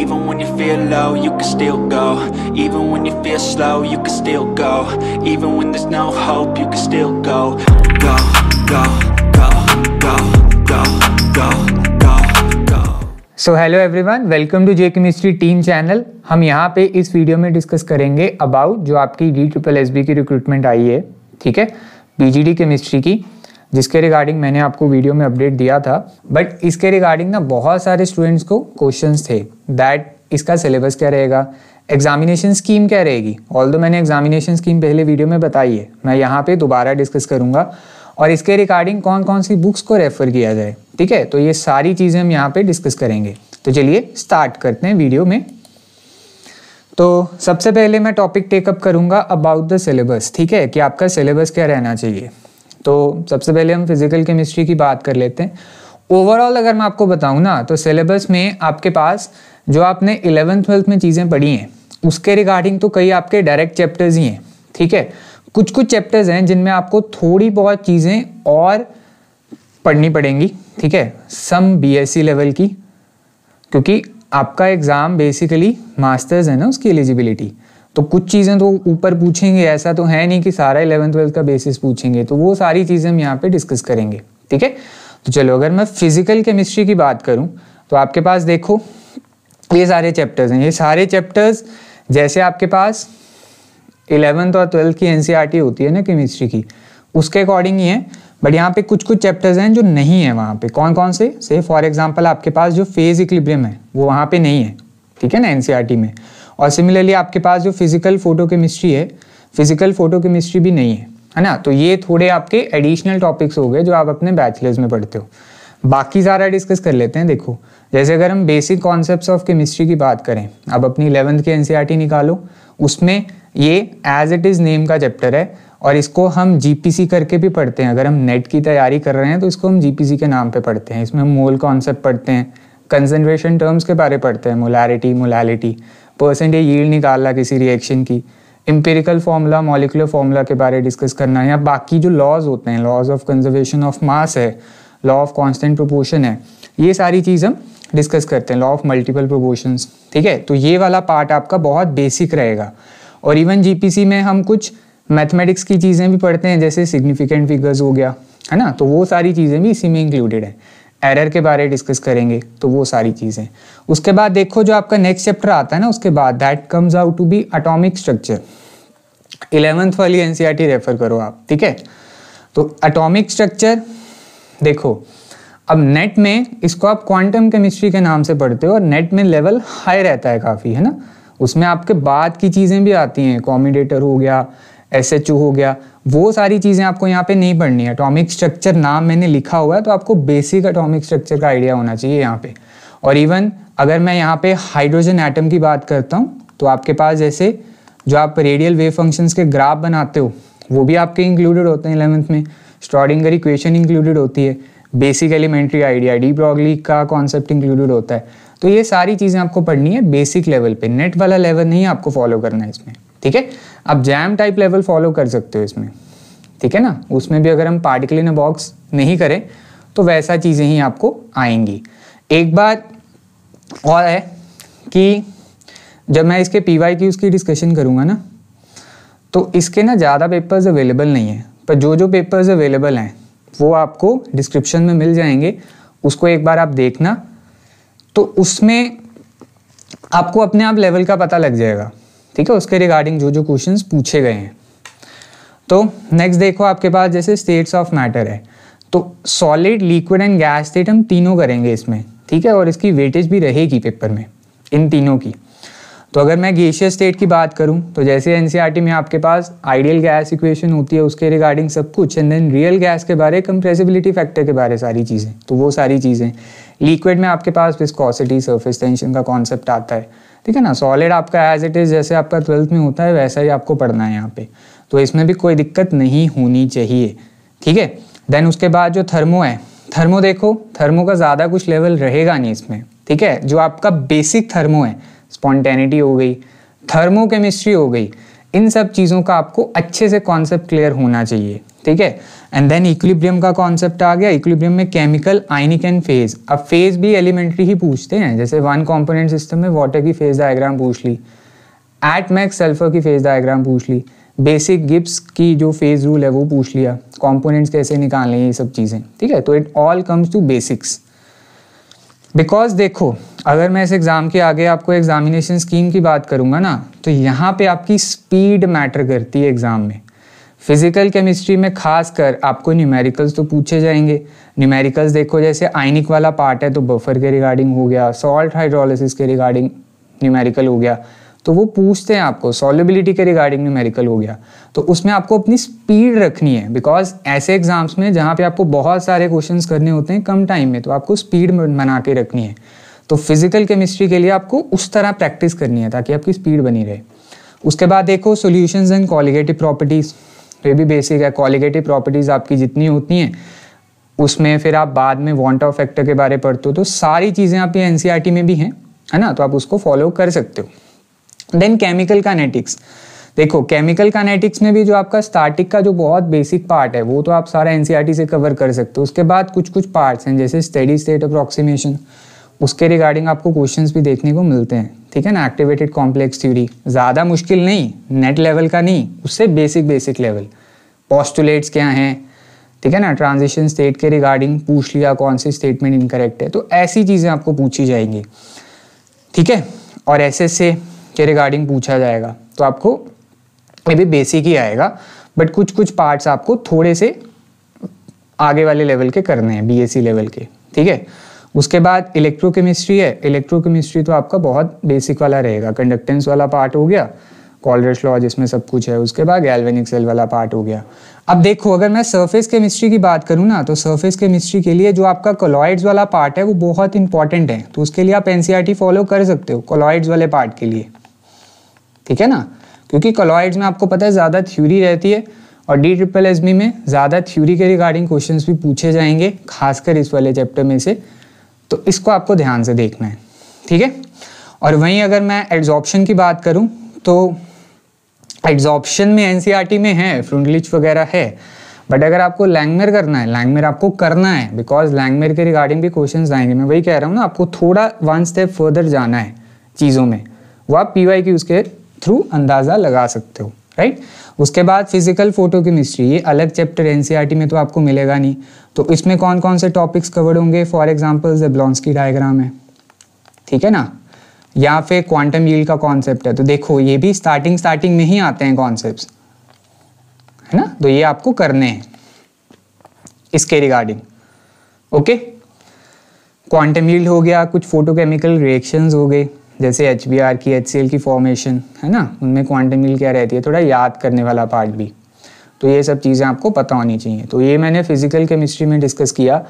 Even when you feel low, you can still go Even when you feel slow, you can still go Even when there's no hope, you can still go Go, go, go, go, go, go so hello everyone welcome to J chemistry team channel हम यहाँ पे इस video में discuss करेंगे about जो आपकी D triple S की recruitment आई है ठीक है बीजीडी केमिस्ट्री की जिसके रिगार्डिंग मैंने आपको वीडियो में अपडेट दिया था बट इसके रिगार्डिंग ना बहुत सारे स्टूडेंट्स को क्वेश्चन थे दैट इसका सिलेबस क्या रहेगा एग्जामिनेशन स्कीम क्या रहेगी ऑल दो मैंने एग्जामिनेशन स्कीम पहले वीडियो में बताई है मैं यहाँ पे दोबारा डिस्कस करूंगा और इसके रिगार्डिंग कौन कौन सी बुक्स को रेफर किया जाए ठीक है तो ये सारी चीज़ें हम यहाँ पे डिस्कस करेंगे तो चलिए स्टार्ट करते हैं वीडियो में तो सबसे पहले मैं टॉपिक टेकअप करूँगा अबाउट द सिलेबस ठीक है कि आपका सिलेबस क्या रहना चाहिए तो सबसे पहले हम फिजिकल केमिस्ट्री की बात कर लेते हैं ओवरऑल अगर मैं आपको बताऊँ ना तो सिलेबस में आपके पास जो आपने इलेवेंथ ट्वेल्थ में चीज़ें पढ़ी हैं उसके रिगार्डिंग तो कई आपके डायरेक्ट चैप्टर्स ही हैं ठीक है कुछ कुछ चैप्टर्स हैं जिनमें आपको थोड़ी बहुत चीज़ें और पढ़नी पड़ेंगी ठीक है सम बीएससी लेवल की क्योंकि आपका एग्ज़ाम बेसिकली मास्टर्स है ना उसकी एलिजिबिलिटी तो कुछ चीज़ें तो ऊपर पूछेंगे ऐसा तो है नहीं कि सारा इलेवन ट्वेल्थ का बेसिस पूछेंगे तो वो सारी चीज़ें हम यहाँ पे डिस्कस करेंगे ठीक है तो चलो अगर मैं फिजिकल केमिस्ट्री की बात करूँ तो आपके पास देखो ये सारे चैप्टर्स हैं ये सारे चैप्टर्स जैसे आपके पास इलेवंथ और ट्वेल्थ की एन e होती है ना केमिस्ट्री की उसके अकॉर्डिंग ही है बट यहाँ पे कुछ कुछ चैप्टर्स हैं जो नहीं है वहाँ पे कौन कौन से से फॉर एग्जाम्पल आपके पास जो फेज इक्लिब्रियम है वो वहाँ पे नहीं है ठीक है ना एन e में और सिमिलरली आपके पास जो फिजिकल फोटो केमिस्ट्री है फिजिकल फोटो केमिस्ट्री भी नहीं है है ना तो ये थोड़े आपके एडिशनल टॉपिक्स हो गए जो आप अपने बैचलर्स में पढ़ते हो बाकी सारा डिस्कस कर लेते हैं देखो जैसे अगर हम बेसिक कॉन्सेप्ट ऑफ केमिस्ट्री की बात करें अब अपनी इलेवंथ के एन e निकालो उसमें ये एज इट इज़ नेम का चैप्टर है और इसको हम जीपीसी करके भी पढ़ते हैं अगर हम नेट की तैयारी कर रहे हैं तो इसको हम जीपीसी के नाम पे पढ़ते हैं इसमें हम मोल कॉन्सेप्ट पढ़ते हैं कंसनट्रेशन टर्म्स के बारे पढ़ते हैं मोलारिटी मोलालिटी परसेंटेज यील्ड निकालना किसी रिएक्शन की इम्पेरिकल फॉर्मूला मॉलिकुलर फॉर्मूला के बारे में डिस्कस करना है या बाकी जो लॉज होते हैं laws of conservation of mass है लॉ ऑफ कॉन्स्टेंट प्रोपोर्शन है ये सारी चीज़ हम डिस्कस करते हैं लॉ ऑफ मल्टीपल प्रोपोर्शंस ठीक है तो ये वाला पार्ट आपका बहुत बेसिक रहेगा और इवन जीपीसी में हम कुछ मैथमेटिक्स की चीज़ें भी पढ़ते हैं जैसे सिग्निफिकेंट फिगर्स हो गया है ना तो वो सारी चीज़ें भी इसी में इंक्लूडेड है एरर के बारे में डिस्कस करेंगे तो वो सारी चीज़ें उसके बाद देखो जो आपका नेक्स्ट चैप्टर आता है ना उसके बाद that comes out to be atomic structure eleventh वाली एन रेफर e करो आप ठीक है तो अटोमिक स्ट्रक्चर देखो अब नेट में इसको आप क्वांटम केमिस्ट्री के नाम से पढ़ते हो और नेट में लेवल हाई रहता है काफ़ी है ना उसमें आपके बाद की चीज़ें भी आती हैं कॉमिडेटर हो गया एस एच ओ हो गया वो सारी चीज़ें आपको यहाँ पे नहीं पढ़नी है अटोमिक स्ट्रक्चर नाम मैंने लिखा हुआ है तो आपको बेसिक अटोमिक स्ट्रक्चर का आइडिया होना चाहिए यहाँ पे और इवन अगर मैं यहाँ पे हाइड्रोजन एटम की बात करता हूँ तो आपके पास जैसे जो आप रेडियल वेव फंक्शंस के ग्राफ बनाते हो वो भी आपके इंक्लूडेड होते हैं इलेवंथ में स्ट्रॉडिंगर इक्वेशन इंक्लूडेड होती है basic elementary idea de Broglie का कॉन्सेप्ट इंक्लूडेड होता है तो ये सारी चीज़ें आपको पढ़नी है बेसिक लेवल पे नेट वाला लेवल नहीं आपको फॉलो करना है इसमें ठीक है आप जैम टाइप लेवल फॉलो कर सकते हो इसमें ठीक है ना उसमें भी अगर हम पार्टिकल इन बॉक्स नहीं करें तो वैसा चीज़ें ही आपको आएंगी एक बात और है कि जब मैं इसके पी वाई की उसकी डिस्कशन करूँगा ना तो इसके ना ज़्यादा पेपर्स अवेलेबल नहीं है पर जो जो पेपर्स अवेलेबल हैं वो आपको डिस्क्रिप्शन में मिल जाएंगे उसको एक बार आप देखना तो उसमें आपको अपने आप लेवल का पता लग जाएगा ठीक है उसके रिगार्डिंग जो जो क्वेश्चन पूछे गए हैं तो नेक्स्ट देखो आपके पास जैसे स्टेट्स ऑफ मैटर है तो solid liquid and gas state हम तीनों करेंगे इसमें ठीक है और इसकी वेटेज भी रहेगी पेपर में इन तीनों की तो अगर मैं गेशियस स्टेट की बात करूं तो जैसे एनसीईआरटी e में आपके पास आइडियल गैस इक्वेशन होती है उसके रिगार्डिंग सब कुछ एंड देन रियल गैस के बारे कंप्रेसिबिलिटी फैक्टर के बारे सारी चीज़ें तो वो सारी चीज़ें लिक्विड में आपके पास विस्कॉसिटी सरफेस टेंशन का कॉन्सेप्ट आता है ठीक है ना सॉलिड आपका एज इट इज़ जैसे आपका ट्वेल्थ में होता है वैसा ही आपको पढ़ना है यहाँ पे तो इसमें भी कोई दिक्कत नहीं होनी चाहिए ठीक है देन उसके बाद जो थर्मो है थर्मो देखो थर्मो का ज़्यादा कुछ लेवल रहेगा नहीं इसमें ठीक है जो आपका बेसिक थर्मो है स्पॉन्टेनिटी हो गई थर्मो केमिस्ट्री हो गई इन सब चीज़ों का आपको अच्छे से कॉन्सेप्ट क्लियर होना चाहिए ठीक है एंड देन इक्विलिब्रियम का कॉन्सेप्ट आ गया इक्विलिब्रियम में केमिकल आइनिक एंड फेज अब फेज भी एलिमेंट्री ही पूछते हैं जैसे वन कॉम्पोनेंट सिस्टम में वाटर की फेज डायग्राम पूछ ली एट मैक्स सल्फर की फेज डायग्राम पूछ ली बेसिक गिप्स की जो फेज रूल है वो पूछ लिया कॉम्पोनेंट्स कैसे निकालने ये सब चीज़ें ठीक है तो it all comes to basics because देखो अगर मैं इस एग्ज़ाम के आगे आपको एग्जामिनेशन स्कीम की बात करूंगा ना तो यहाँ पे आपकी स्पीड मैटर करती है एग्ज़ाम में फिजिकल केमिस्ट्री में खासकर आपको न्यूमेरिकल्स तो पूछे जाएंगे न्यूमेरिकल्स देखो जैसे आइनिक वाला पार्ट है तो बफर के रिगार्डिंग हो गया सॉल्ट हाइड्रोलिसिस के रिगार्डिंग न्यूमेरिकल हो गया तो वो पूछते हैं आपको सॉलिबिलिटी के रिगार्डिंग न्यूमेरिकल हो गया तो उसमें आपको अपनी स्पीड रखनी है बिकॉज ऐसे एग्जाम्स में जहाँ पे आपको बहुत सारे क्वेश्चंस करने होते हैं कम टाइम में तो आपको स्पीड बना के रखनी है तो फिजिकल केमिस्ट्री के लिए आपको उस तरह प्रैक्टिस करनी है ताकि आपकी स्पीड बनी रहे उसके बाद देखो सोल्यूशन एंड क्वालिगेटिव प्रॉपर्टीज़ ये भी बेसिक है कॉलिगेटिव प्रॉपर्टीज़ आपकी जितनी होती हैं उसमें फिर आप बाद में वॉन्ट ऑफ फैक्टर के बारे पढ़ते हो तो सारी चीज़ें आपकी एन e में भी हैं है ना तो आप उसको फॉलो कर सकते हो देन केमिकल कानेटिक्स देखो केमिकल कानेटिक्स में भी जो आपका स्टार्टिक का जो बहुत बेसिक पार्ट है वो तो आप सारा एन e से कवर कर सकते हो उसके बाद कुछ कुछ पार्ट्स हैं जैसे स्टडी स्टेट अप्रॉक्सीमेशन उसके रिगार्डिंग आपको क्वेश्चन भी देखने को मिलते हैं ठीक है ना एक्टिवेटेड कॉम्प्लेक्स थ्योरी ज़्यादा मुश्किल नहीं नेट लेवल का नहीं उससे बेसिक बेसिक लेवल पॉस्टुलेट्स क्या हैं ठीक है ना ट्रांजिशन स्टेट के रिगार्डिंग पूछ लिया कौन सी स्टेटमेंट इनकरेक्ट है तो ऐसी चीज़ें आपको पूछी जाएंगी ठीक है और ऐसे से के रिगार्डिंग पूछा जाएगा तो आपको ये भी बेसिक ही आएगा बट कुछ कुछ पार्ट्स आपको थोड़े से आगे वाले लेवल के करने हैं बी लेवल e के ठीक है उसके बाद इलेक्ट्रोकेमिस्ट्री है इलेक्ट्रोकेमिस्ट्री तो आपका बहुत बेसिक वाला रहेगा कंडक्टेंस वाला पार्ट हो गया कॉलरेस लॉ जिसमें सब कुछ है उसके बाद गैल्वेनिक सेल वाला पार्ट हो गया अब देखो अगर मैं सर्फेस केमिस्ट्री की बात करूँ ना तो सर्फेस केमिस्ट्री के लिए जो आपका कोलॉइड्स वाला पार्ट है वो बहुत इंपॉर्टेंट है तो उसके लिए आप एन फॉलो e कर सकते हो कोलॉइड्स वाले पार्ट के लिए ठीक है ना क्योंकि कोलॉइड्स में आपको पता है ज़्यादा थ्यूरी रहती है और डी ट्रिपल एस में ज़्यादा थ्यूरी के रिगार्डिंग क्वेश्चन भी पूछे जाएंगे खासकर इस वाले चैप्टर में से तो इसको आपको ध्यान से देखना है ठीक है और वहीं अगर मैं एड्जॉर्प्शन की बात करूँ तो एड्जॉर्प्शन में एन e में है फ्रंटलिच वगैरह है बट अगर आपको लैंगमेर करना है लैंगमेर आपको करना है बिकॉज लैंगमेर के रिगार्डिंग भी क्वेश्चन आएंगे मैं वही कह रहा हूँ ना आपको थोड़ा वन स्टेप फर्दर जाना है चीज़ों में वो आप पी वाई के उसके थ्रू अंदाज़ा लगा सकते हो राइट उसके बाद फिजिकल फोटो केमिस्ट्री ये अलग चैप्टर एनसीईआरटी e में तो आपको मिलेगा नहीं तो इसमें कौन कौन से टॉपिक्स कवर होंगे फॉर एग्जाम्पल जेब्लॉन्स की डायग्राम है ठीक है ना या फिर क्वांटम यील का कॉन्सेप्ट है तो देखो ये भी स्टार्टिंग स्टार्टिंग में ही आते हैं कॉन्सेप्ट है ना तो ये आपको करने हैं इसके रिगार्डिंग ओके क्वांटम यील्ड हो गया कुछ फोटोकेमिकल रिएक्शंस हो गए जैसे एच की एच की फॉर्मेशन है ना उनमें क्वांटम हील क्या रहती है थोड़ा याद करने वाला पार्ट भी तो ये सब चीज़ें आपको पता होनी चाहिए तो ये मैंने फिजिकल केमिस्ट्री में डिस्कस किया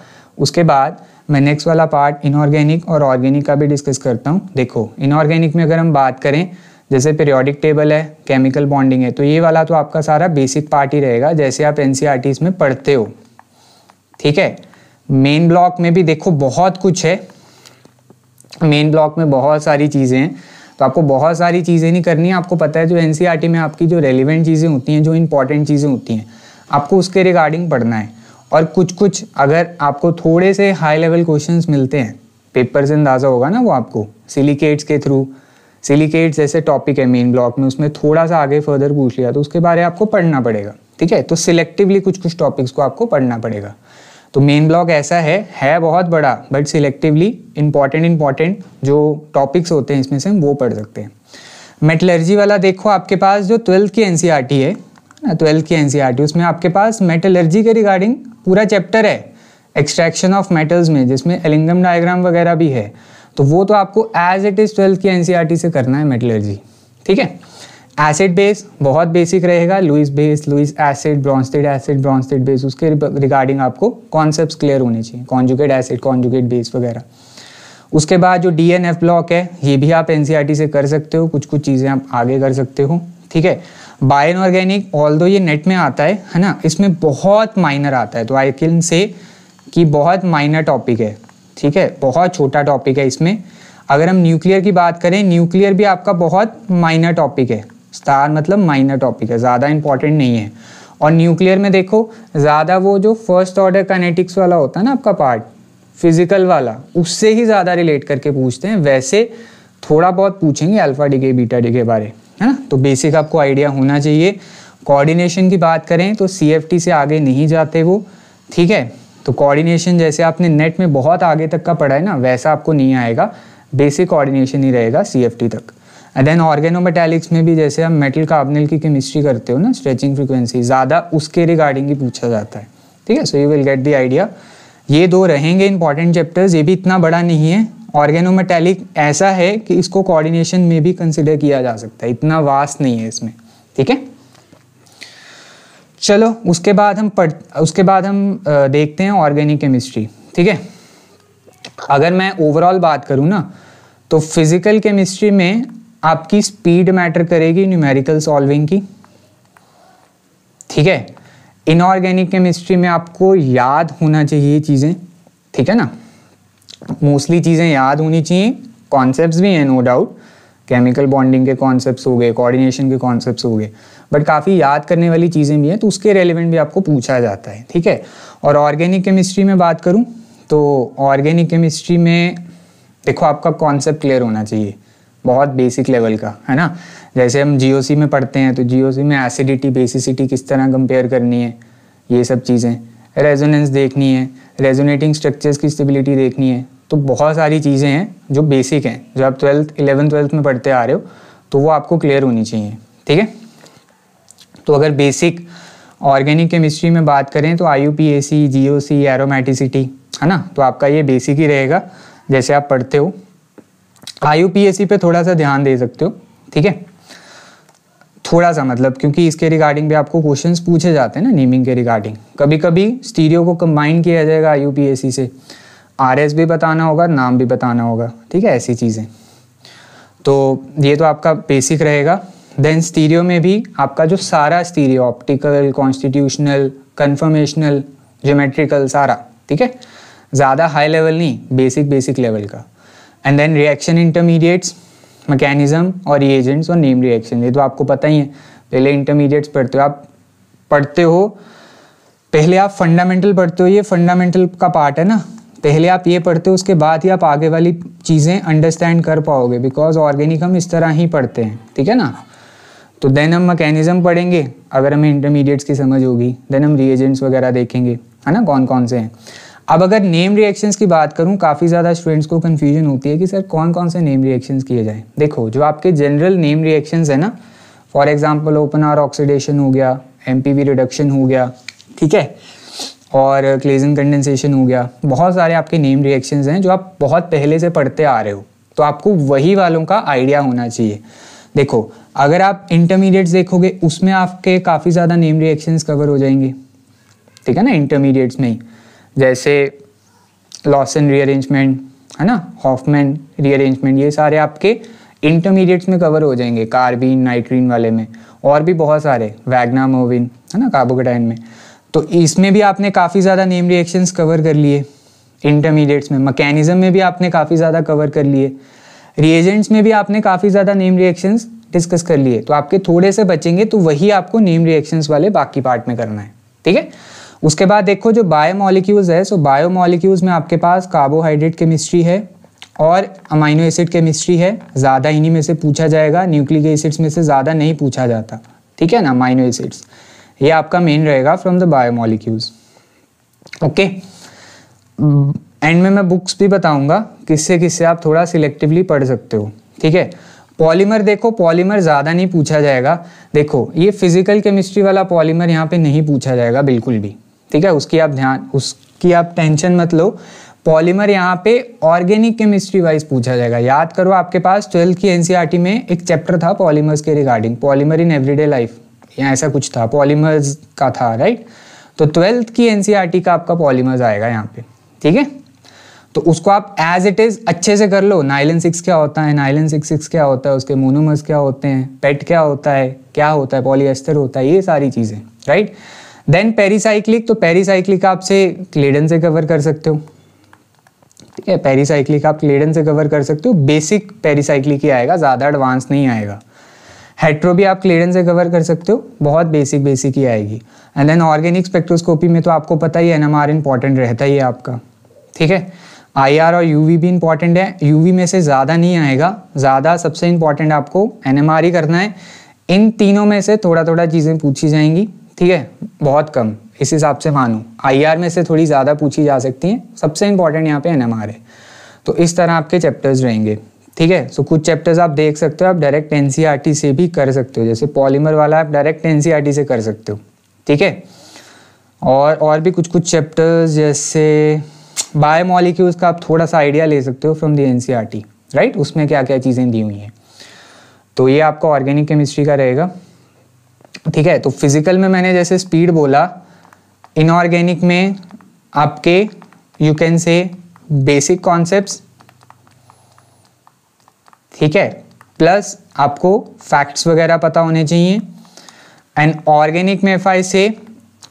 उसके बाद मैं नेक्स्ट वाला पार्ट इनऑर्गेनिक और ऑर्गेनिक का भी डिस्कस करता हूँ देखो इनऑर्गेनिक में अगर हम बात करें जैसे पीरियोडिक टेबल है केमिकल बॉन्डिंग है तो ये वाला तो आपका सारा बेसिक पार्ट ही रहेगा जैसे आप एन e में पढ़ते हो ठीक है मेन ब्लॉक में भी देखो बहुत कुछ है मेन ब्लॉक में बहुत सारी चीज़ें हैं तो आपको बहुत सारी चीज़ें नहीं करनी है आपको पता है जो एन e में आपकी जो रेलिवेंट चीज़ें होती हैं जो इंपॉर्टेंट चीज़ें होती हैं आपको उसके रिगार्डिंग पढ़ना है और कुछ कुछ अगर आपको थोड़े से हाई लेवल क्वेश्चन मिलते हैं पेपर से अंदाज़ा होगा ना वो आपको सिलिकेट्स के थ्रू सिलिकेट्स जैसे टॉपिक है मेन ब्लॉक में उसमें थोड़ा सा आगे फर्दर पूछ लिया तो उसके बारे में आपको पढ़ना पड़ेगा ठीक है तो सिलेक्टिवली कुछ कुछ टॉपिक्स को आपको पढ़ना पड़ेगा तो मेन ब्लॉक ऐसा है है बहुत बड़ा बट सिलेक्टिवली इम्पॉर्टेंट इम्पॉर्टेंट जो टॉपिक्स होते हैं इसमें से हम वो पढ़ सकते हैं मेटलर्जी वाला देखो आपके पास जो ट्वेल्थ की एन e है ना ट्वेल्थ की एन e उसमें आपके पास मेटलर्जी के रिगार्डिंग पूरा चैप्टर है एक्सट्रैक्शन ऑफ मेटल्स में जिसमें एलिंगम डायग्राम वगैरह भी है तो वो तो आपको एज इट इज़ ट्वेल्थ की एन e से करना है मेटलर्जी ठीक है एसिड बेस बहुत बेसिक रहेगा Lewis base Lewis acid Bronsted acid Bronsted base उसके रिगार्डिंग आपको कॉन्सेप्ट क्लियर होने चाहिए कॉन्जुगेट एसिड कॉन्जुगेट बेस वगैरह उसके बाद जो डी ब्लॉक है ये भी आप एन e से कर सकते हो कुछ कुछ चीज़ें आप आगे कर सकते हो ठीक है बायन ऑर्गेनिक ऑल दो ये नेट में आता है है ना इसमें बहुत माइनर आता है तो आई किन से कि बहुत माइनर टॉपिक है ठीक है बहुत छोटा टॉपिक है इसमें अगर हम न्यूक्लियर की बात करें न्यूक्लियर भी आपका बहुत माइनर टॉपिक है स्टार मतलब माइनर टॉपिक है ज़्यादा इंपॉर्टेंट नहीं है और न्यूक्लियर में देखो ज़्यादा वो जो फर्स्ट ऑर्डर कनेटिक्स वाला होता है ना आपका पार्ट फिजिकल वाला उससे ही ज़्यादा रिलेट करके पूछते हैं वैसे थोड़ा बहुत पूछेंगे अल्फा डिगे बीटा डिगे बारे है ना तो बेसिक आपको आइडिया होना चाहिए कोऑर्डिनेशन की बात करें तो सी से आगे नहीं जाते वो ठीक है तो कोऑर्डिनेशन जैसे आपने नेट में बहुत आगे तक का पढ़ा है ना वैसा आपको नहीं आएगा बेसिक कोऑर्डिनेशन ही रहेगा सी तक एंड देन ऑर्गेनोमेटेलिक्स में भी जैसे हम मेटल कार्बनल की केमिस्ट्री करते हो ना स्ट्रेचिंग फ्रिक्वेंसी ज़्यादा उसके रिगार्डिंग ही पूछा जाता है ठीक है so you will get the idea ये दो रहेंगे इंपॉर्टेंट चैप्टर्स ये भी इतना बड़ा नहीं है ऑर्गेनोमेटेलिक ऐसा है कि इसको कोऑर्डिनेशन में भी कंसिडर किया जा सकता है इतना वास्ट नहीं है इसमें ठीक है चलो उसके बाद हम पढ़ उसके बाद हम देखते हैं ऑर्गेनिक केमिस्ट्री ठीक है अगर मैं ओवरऑल बात करूँ ना तो फिजिकल केमिस्ट्री में आपकी स्पीड मैटर करेगी न्यूमेरिकल सॉल्विंग की ठीक है इनऑर्गेनिक केमिस्ट्री में आपको याद होना चाहिए चीज़ें ठीक है ना मोस्टली चीज़ें याद होनी चाहिए कॉन्सेप्ट भी हैं नो डाउट केमिकल बॉन्डिंग के कॉन्सेप्ट हो गए कोऑर्डिनेशन के कॉन्सेप्ट हो गए बट काफ़ी याद करने वाली चीज़ें भी हैं तो उसके रेलिवेंट भी आपको पूछा जाता है ठीक है और ऑर्गेनिक केमिस्ट्री में बात करूँ तो ऑर्गेनिक केमिस्ट्री में देखो आपका कॉन्सेप्ट क्लियर होना चाहिए बहुत बेसिक लेवल का है ना जैसे हम जी में पढ़ते हैं तो जी में एसिडिटी बेसिसिटी किस तरह कंपेयर करनी है ये सब चीज़ें रेजोनेंस देखनी है रेजोनेटिंग स्ट्रक्चर्स की स्टेबिलिटी देखनी है तो बहुत सारी चीज़ें हैं जो बेसिक हैं जो आप ट्वेल्थ इलेवन ट्वेल्थ में पढ़ते आ रहे हो तो वो आपको क्लियर होनी चाहिए ठीक है तो अगर बेसिक ऑर्गेनिक केमिस्ट्री में बात करें तो I U P A C G O C aromaticity है ना तो आपका ये बेसिक ही रहेगा जैसे आप पढ़ते हो आईयूपीएससी पे थोड़ा सा ध्यान दे सकते हो ठीक है थोड़ा सा मतलब क्योंकि इसके रिगार्डिंग भी आपको क्वेश्चंस पूछे जाते हैं ना नेमिंग के रिगार्डिंग कभी कभी स्टीरियो को कंबाइन किया जाएगा आईयूपीएससी से आरएस भी बताना होगा नाम भी बताना होगा ठीक है ऐसी चीज़ें तो ये तो आपका बेसिक रहेगा देन स्टीरियो में भी आपका जो सारा stereo optical constitutional conformational geometrical सारा ठीक है ज़्यादा हाई लेवल नहीं बेसिक बेसिक लेवल का and then reaction intermediates mechanism और रिएजेंट्स और नेम रिएक्शन ये तो आपको पता ही है पहले इंटरमीडिएट्स पढ़ते हो आप पढ़ते हो पहले आप फंडामेंटल पढ़ते हो ये फंडामेंटल का पार्ट है ना पहले आप ये पढ़ते हो उसके बाद ही आप आगे वाली चीज़ें अंडरस्टैंड कर पाओगे बिकॉज ऑर्गेनिक हम इस तरह ही पढ़ते हैं ठीक है ना तो देन हम मैकेनिज्म पढ़ेंगे अगर हमें इंटरमीडिएट्स की समझ होगी देन हम रिएजेंट्स वगैरह देखेंगे है ना कौन कौन से हैं अब अगर नेम रिएक्शंस की बात करूं काफ़ी ज़्यादा स्टूडेंट्स को कन्फ्यूजन होती है कि सर कौन कौन से नेम रिएक्शंस किए जाएँ देखो जो आपके जनरल नेम रिएक्शंस है ना for example Oppenauer oxidation हो गया एम रिडक्शन हो गया ठीक है और क्लेजन कंडेंसेशन हो गया बहुत सारे आपके नेम रिएक्शन हैं जो आप बहुत पहले से पढ़ते आ रहे हो तो आपको वही वालों का आइडिया होना चाहिए देखो अगर आप इंटरमीडिएट्स देखोगे उसमें आपके काफ़ी ज़्यादा नेम रिएक्शंस कवर हो जाएंगे ठीक है ना इंटरमीडिएट्स में ही जैसे लॉसन रीअरेंजमेंट है ना हॉफमैन रीअरेंजमेंट ये सारे आपके इंटरमीडिएट्स में कवर हो जाएंगे कार्बिन नाइट्रीन वाले में और भी बहुत सारे वैगना मोविन है ना कार्बोकेटाइन में तो इसमें भी आपने काफ़ी ज़्यादा नेम रिएक्शंस कवर कर लिए इंटरमीडिएट्स में मकैनिज़म में भी आपने काफ़ी ज़्यादा कवर कर लिए रिएजेंट्स में भी आपने काफ़ी ज़्यादा नेम रिएक्शंस डिस्कस कर लिए तो आपके थोड़े से बचेंगे तो वही आपको नेम रिएक्शंस वाले बाकी पार्ट में करना है ठीक है उसके बाद देखो जो बायो मॉलिक्यूल्स है सो बायो मॉलिक्यूल्स में आपके पास कार्बोहाइड्रेट केमिस्ट्री है और अमाइनो एसिड केमिस्ट्री है ज़्यादा इन्हीं में से पूछा जाएगा न्यूक्लिक एसिड्स में से ज़्यादा नहीं पूछा जाता ठीक है ना अमाइनो एसिड्स ये आपका मेन रहेगा from the biomolecules okay and में मैं बुक्स भी बताऊंगा किससे किससे आप थोड़ा सिलेक्टिवली पढ़ सकते हो ठीक है पॉलीमर देखो पॉलीमर ज़्यादा नहीं पूछा जाएगा देखो ये फिजिकल केमिस्ट्री वाला पॉलीमर यहाँ पे नहीं पूछा जाएगा बिल्कुल भी ठीक है उसकी आप ध्यान उसकी आप टेंशन मत लो पॉलीमर यहाँ पे ऑर्गेनिक केमिस्ट्री वाइज पूछा जाएगा याद करो आपके पास ट्वेल्थ की एनसीईआरटी e में एक चैप्टर था पॉलीमर्स के regarding polymer in everyday life या ऐसा कुछ था पॉलीमर्स का था राइट तो ट्वेल्थ की एनसीईआरटी e का आपका पॉलीमर्स आएगा यहाँ पे ठीक है तो उसको आप एज इट इज अच्छे से कर लो नाइलन सिक्स क्या होता है नाइलन सिक्स सिक्स क्या होता है उसके मोनोमर्स क्या होते हैं पेट क्या होता है क्या होता है पॉलीएस्टर होता है ये सारी चीज़ें राइट right? देन पेरीसाइक्लिक तो पेरीसाइक्लिक आप से क्लेडन से कवर कर सकते हो ठीक है पेरीसाइक्लिक आप क्लेडन से कवर कर सकते हो बेसिक पेरीसाइक्लिक ही आएगा ज़्यादा एडवांस नहीं आएगा हेट्रो भी आप क्लेडन से कवर कर सकते हो बहुत बेसिक बेसिक ही आएगी एंड देन ऑर्गेनिक स्पेक्ट्रोस्कोपी में तो आपको पता ही एन एम आर इंपॉर्टेंट रहता ही है आपका ठीक है आई आर और यू वी भी इंपॉर्टेंट है यू वी में से ज़्यादा नहीं आएगा ज़्यादा सबसे इंपॉर्टेंट आपको एन एम आर ही करना है इन तीनों में से थोड़ा थोड़ा चीज़ें पूछी जाएंगी ठीक है बहुत कम इस हिसाब से मानो आर में से थोड़ी ज़्यादा पूछी जा सकती हैं सबसे इंपॉर्टेंट यहाँ पे एनएमआर है तो इस तरह आपके चैप्टर्स रहेंगे ठीक है सो कुछ चैप्टर्स आप देख सकते हो आप डायरेक्ट एनसीईआरटी e से भी कर सकते हो जैसे पॉलीमर वाला आप डायरेक्ट टी e से कर सकते हो ठीक है और और भी कुछ कुछ चैप्टर्स जैसे बायोमोलिक्यूल्स का आप थोड़ा सा आइडिया ले सकते हो फ्रॉम दी एन राइट उसमें क्या क्या चीज़ें दी हुई हैं तो ये आपका ऑर्गेनिक केमिस्ट्री का रहेगा ठीक है तो फिजिकल में मैंने जैसे स्पीड बोला इनऑर्गेनिक में आपके यू कैन से बेसिक कॉन्सेप्ट ठीक है प्लस आपको फैक्ट्स वगैरह पता होने चाहिए एंड ऑर्गेनिक में एफ से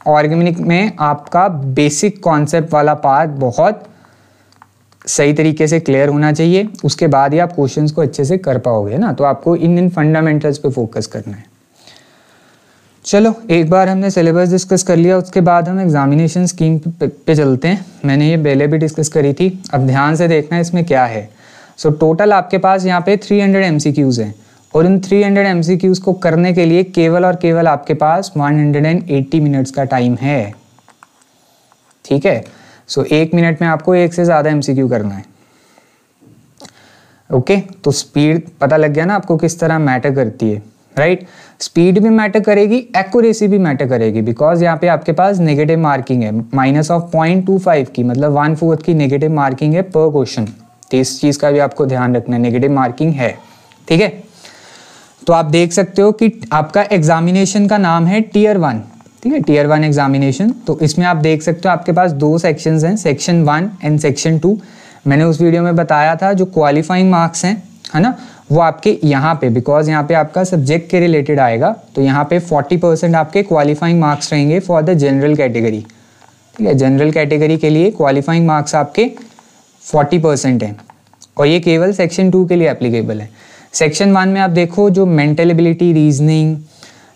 ऑर्गेनिक में आपका बेसिक कॉन्सेप्ट वाला पार्ट बहुत सही तरीके से क्लियर होना चाहिए उसके बाद ही आप क्वेश्चंस को अच्छे से कर पाओगे ना तो आपको इन इन फंडामेंटल्स पे फोकस करना है चलो एक बार हमने सिलेबस डिस्कस कर लिया उसके बाद हम एग्जामिनेशन स्कीम पे चलते हैं मैंने ये पहले भी डिस्कस करी थी अब ध्यान से देखना इसमें क्या है सो so, टोटल आपके पास यहाँ पे 300 हंड्रेड हैं और इन 300 हंड्रेड को करने के लिए केवल और केवल आपके पास 180 मिनट्स का टाइम है ठीक है सो so, एक मिनट में आपको एक से ज़्यादा एम करना है ओके okay? तो स्पीड पता लग गया ना आपको किस तरह मैटर करती है राइट right? स्पीड भी मैटर करेगी एक्यूरेसी भी मैटर करेगी बिकॉज यहाँ पे आपके पास नेगेटिव मार्किंग है minus of point two five की मतलब वन फोर्थ की नेगेटिव मार्किंग है पर क्वेश्चन तो इस चीज़ का भी आपको ध्यान रखना है नेगेटिव मार्किंग है ठीक है तो आप देख सकते हो कि आपका एग्जामिनेशन का नाम है टीयर वन ठीक है टीयर वन एग्जामिनेशन तो इसमें आप देख सकते हो आपके पास दो सेक्शन हैं section one and section two मैंने उस वीडियो में बताया था जो क्वालिफाइंग मार्क्स हैं है ना वो आपके यहाँ पे बिकॉज यहाँ पे आपका सब्जेक्ट के रिलेटेड आएगा तो यहाँ पे 40 परसेंट आपके क्वालिफाइंग मार्क्स रहेंगे फॉर द जनरल कैटेगरी ठीक है जनरल कैटेगरी के लिए क्वालिफाइंग मार्क्स आपके 40 परसेंट हैं और ये केवल सेक्शन टू के लिए एप्लीकेबल है सेक्शन वन में आप देखो जो mental ability reasoning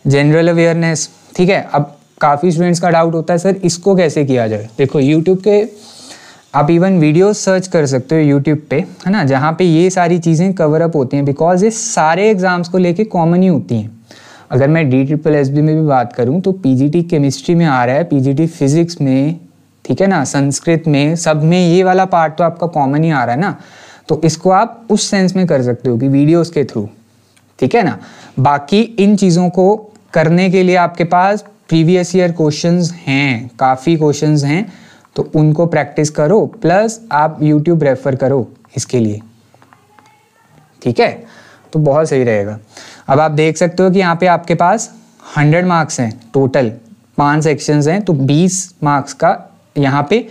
general awareness ठीक है अब काफ़ी स्टूडेंट्स का डाउट होता है सर इसको कैसे किया जाए देखो यूट्यूब के आप इवन वीडियो सर्च कर सकते हो यूट्यूब पे है ना जहाँ पे ये सारी चीज़ें कवर अप होती हैं बिकॉज ये सारे एग्ज़ाम्स को लेके कॉमन ही होती हैं अगर मैं डी ट्रिपल एस में भी बात करूँ तो पी जी टी केमिस्ट्री में आ रहा है पी जी टी फिजिक्स में ठीक है ना संस्कृत में सब में ये वाला पार्ट तो आपका कॉमन ही आ रहा है ना तो इसको आप उस सेंस में कर सकते हो कि वीडियोस के थ्रू ठीक है ना बाकी इन चीज़ों को करने के लिए आपके पास प्रीवियस ईयर क्वेश्चंस हैं काफ़ी क्वेश्चंस हैं तो उनको प्रैक्टिस करो प्लस आप यूट्यूब रेफर करो इसके लिए ठीक है तो बहुत सही रहेगा अब आप देख सकते हो कि यहाँ पे आपके पास हंड्रेड मार्क्स हैं टोटल पांच सेक्शंस हैं तो बीस मार्क्स का यहाँ पे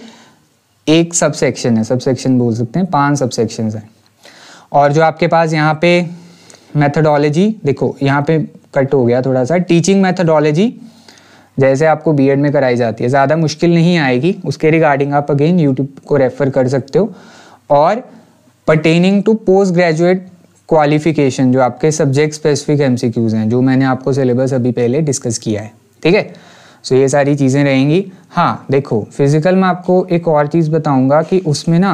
एक सब सेक्शन है सब सेक्शन बोल सकते हैं पांच सब सेक्शन हैं और जो आपके पास यहाँ पे मेथडोलॉजी देखो यहाँ पे कट हो गया थोड़ा सा टीचिंग मेथडोलॉजी जैसे आपको बी में कराई जाती है ज़्यादा मुश्किल नहीं आएगी उसके रिगार्डिंग आप अगेन यूट्यूब को रेफ़र कर सकते हो और pertaining to post graduate qualification जो आपके सब्जेक्ट स्पेसिफिक एम हैं जो मैंने आपको सिलेबस अभी पहले डिस्कस किया है ठीक है सो ये सारी चीज़ें रहेंगी हाँ देखो फिजिकल में आपको एक और चीज़ बताऊँगा कि उसमें ना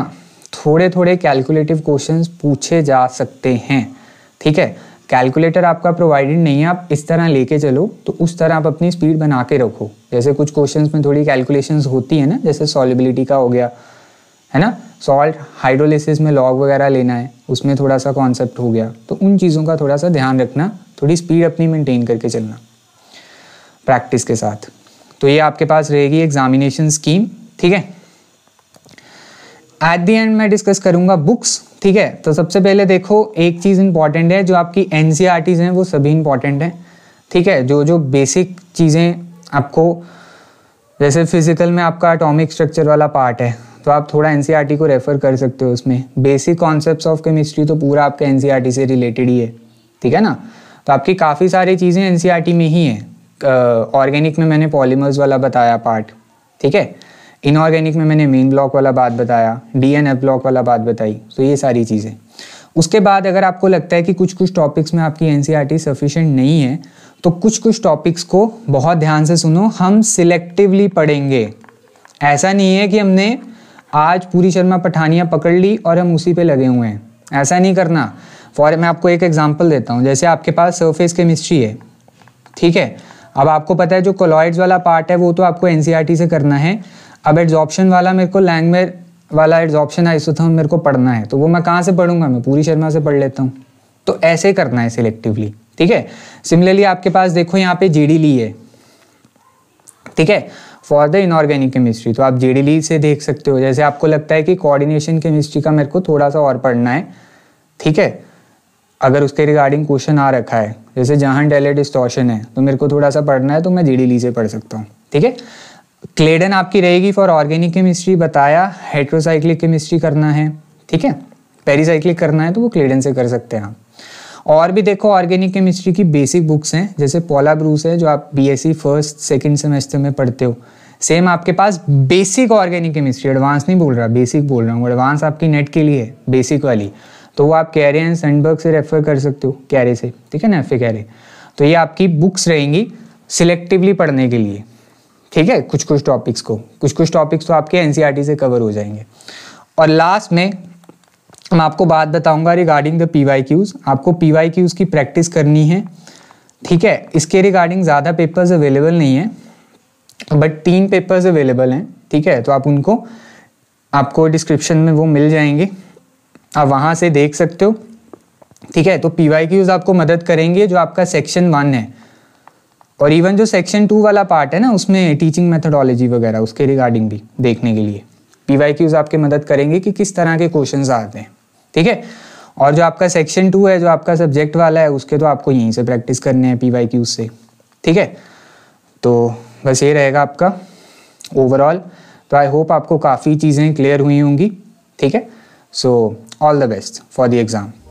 थोड़े थोड़े कैलकुलेटिव क्वेश्चंस पूछे जा सकते हैं ठीक है कैलकुलेटर आपका प्रोवाइडेड नहीं है आप इस तरह लेके चलो तो उस तरह आप अपनी स्पीड बना के रखो जैसे कुछ क्वेश्चन में थोड़ी कैलकुलेशंस होती है ना जैसे सॉलिबिलिटी का हो गया है ना सॉल्ट हाइड्रोलिसिस में लॉग वगैरह लेना है उसमें थोड़ा सा कॉन्सेप्ट हो गया तो उन चीज़ों का थोड़ा सा ध्यान रखना थोड़ी स्पीड अपनी मेंटेन करके चलना प्रैक्टिस के साथ तो ये आपके पास रहेगी एग्जामिनेशन स्कीम ठीक है एट दी एंड मैं डिस्कस करूंगा बुक्स ठीक है तो सबसे पहले देखो एक चीज़ इंपॉर्टेंट है जो आपकी एन e हैं वो सभी इंपॉर्टेंट हैं ठीक है जो जो बेसिक चीज़ें आपको जैसे फिजिकल में आपका अटोमिक स्ट्रक्चर वाला पार्ट है तो आप थोड़ा एन e को रेफ़र कर सकते हो उसमें बेसिक कॉन्सेप्ट ऑफ केमिस्ट्री तो पूरा आपका एन e से रिलेटेड ही है ठीक है ना तो आपकी काफ़ी सारी चीज़ें एन में ही हैं ऑर्गेनिक में मैंने पॉलीमर्स वाला बताया पार्ट ठीक है इनऑर्गेनिक में मैंने मेन ब्लॉक वाला बात बताया डी एन एफ ब्लॉक वाला बात बताई तो ये सारी चीज़ें उसके बाद अगर आपको लगता है कि कुछ कुछ टॉपिक्स में आपकी एन सी सफिशेंट नहीं है तो कुछ कुछ टॉपिक्स को बहुत ध्यान से सुनो हम सिलेक्टिवली पढ़ेंगे ऐसा नहीं है कि हमने आज पूरी शर्मा पठानियाँ पकड़ ली और हम उसी पर लगे हुए हैं ऐसा नहीं करना फॉर मैं आपको एक एग्जाम्पल देता हूँ जैसे आपके पास सरफेस केमिस्ट्री है ठीक है अब आपको पता है जो कोलॉइड्स वाला पार्ट है वो तो आपको एन e से करना है अब एड्जॉप्शन वाला मेरे को लैंगमेर वाला एड्जॉप्शन आइसोथर्म तो मेरे को पढ़ना है तो वो मैं कहाँ से पढ़ूंगा मैं पूरी शर्मा से पढ़ लेता हूँ तो ऐसे करना है सिलेक्टिवली ठीक है सिमिलरली आपके पास देखो यहाँ पे जी ली है ठीक है फॉर द इनऑर्गेनिक केमिस्ट्री तो आप जे ली से देख सकते हो जैसे आपको लगता है कि कोऑर्डिनेशन केमिस्ट्री का मेरे को थोड़ा सा और पढ़ना है ठीक है अगर उसके रिगार्डिंग क्वेश्चन आ रखा है जैसे जहां डेले डिस्टॉर्शन है तो मेरे को थोड़ा सा पढ़ना है तो मैं जी ली से पढ़ सकता हूँ ठीक है क्लेडन आपकी रहेगी फॉर ऑर्गेनिक केमिस्ट्री बताया हेट्रोसाइक्लिक केमिस्ट्री करना है ठीक है पेरीसाइक्लिक करना है तो वो क्लेडन से कर सकते हैं आप और भी देखो ऑर्गेनिक केमिस्ट्री की बेसिक बुक्स हैं जैसे पोला ब्रूस है जो आप बीएससी फर्स्ट सेकंड सेमेस्टर में पढ़ते हो सेम आपके पास बेसिक ऑर्गेनिक केमिस्ट्री एडवांस नहीं बोल रहा बेसिक बोल रहा हूँ एडवांस आपकी नेट के लिए है बेसिक वाली तो वो आप कैरे एंड सनबर्ग से रेफर कर सकते हो कैरे से ठीक है ना एफ कैरे तो ये आपकी बुक्स रहेंगी सिलेक्टिवली पढ़ने के लिए ठीक है कुछ कुछ टॉपिक्स को कुछ कुछ टॉपिक्स तो आपके एन e से कवर हो जाएंगे और लास्ट में मैं आपको बात बताऊंगा regarding the P Y Qs आपको पी वाई क्यूज़ की प्रैक्टिस करनी है ठीक है इसके रिगार्डिंग ज़्यादा पेपर्स अवेलेबल नहीं है बट तीन पेपर्स अवेलेबल हैं ठीक है तो आप उनको आपको डिस्क्रिप्शन में वो मिल जाएंगे आप वहाँ से देख सकते हो ठीक है तो पी वाई क्यूज़ आपको मदद करेंगे जो आपका सेक्शन वन है और इवन जो सेक्शन टू वाला पार्ट है ना उसमें टीचिंग मेथडोलॉजी वगैरह उसके रिगार्डिंग भी देखने के लिए पी क्यूज आपके मदद करेंगे कि किस तरह के क्वेश्चन आते हैं ठीक है और जो आपका सेक्शन टू है जो आपका सब्जेक्ट वाला है उसके तो आपको यहीं से प्रैक्टिस करने हैं पी वाई क्यूज से ठीक है तो बस ये रहेगा आपका ओवरऑल तो आई होप आपको काफ़ी चीज़ें क्लियर हुई होंगी ठीक है so all the best for the exam